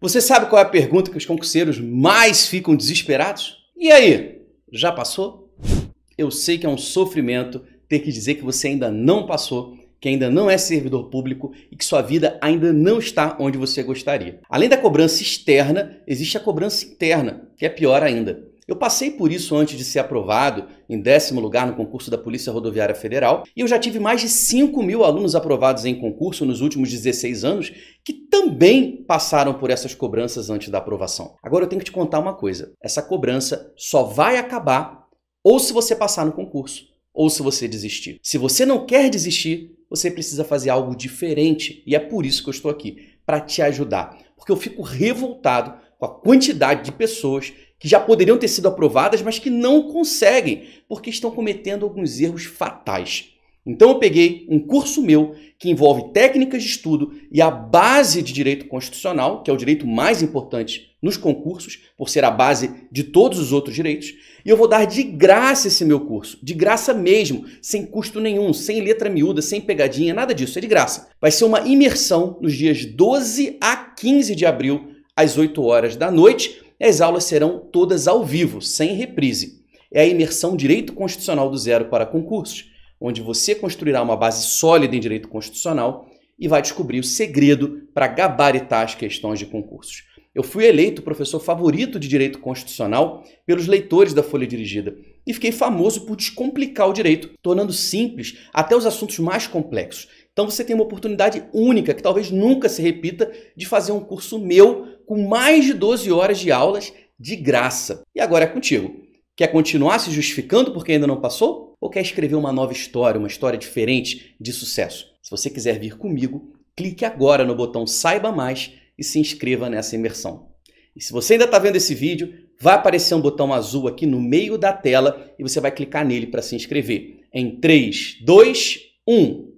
Você sabe qual é a pergunta que os concurseiros mais ficam desesperados? E aí, já passou? Eu sei que é um sofrimento ter que dizer que você ainda não passou, que ainda não é servidor público e que sua vida ainda não está onde você gostaria. Além da cobrança externa, existe a cobrança interna, que é pior ainda. Eu passei por isso antes de ser aprovado em décimo lugar no concurso da Polícia Rodoviária Federal e eu já tive mais de 5 mil alunos aprovados em concurso nos últimos 16 anos que também passaram por essas cobranças antes da aprovação. Agora eu tenho que te contar uma coisa: essa cobrança só vai acabar ou se você passar no concurso ou se você desistir. Se você não quer desistir, você precisa fazer algo diferente e é por isso que eu estou aqui para te ajudar, porque eu fico revoltado com a quantidade de pessoas que já poderiam ter sido aprovadas, mas que não conseguem, porque estão cometendo alguns erros fatais. Então eu peguei um curso meu que envolve técnicas de estudo e a base de direito constitucional, que é o direito mais importante nos concursos, por ser a base de todos os outros direitos, e eu vou dar de graça esse meu curso, de graça mesmo, sem custo nenhum, sem letra miúda, sem pegadinha, nada disso, é de graça. Vai ser uma imersão nos dias 12 a 15 de abril, às 8 horas da noite e as aulas serão todas ao vivo, sem reprise. É a imersão Direito Constitucional do Zero para concursos, onde você construirá uma base sólida em direito constitucional e vai descobrir o segredo para gabaritar as questões de concursos. Eu fui eleito professor favorito de direito constitucional pelos leitores da Folha Dirigida e fiquei famoso por descomplicar o direito, tornando simples até os assuntos mais complexos. Então você tem uma oportunidade única, que talvez nunca se repita, de fazer um curso meu com mais de 12 horas de aulas de graça. E agora é contigo. Quer continuar se justificando porque ainda não passou? Ou quer escrever uma nova história, uma história diferente de sucesso? Se você quiser vir comigo, clique agora no botão Saiba Mais e se inscreva nessa imersão. E se você ainda está vendo esse vídeo, vai aparecer um botão azul aqui no meio da tela e você vai clicar nele para se inscrever. Em 3, 2, 1.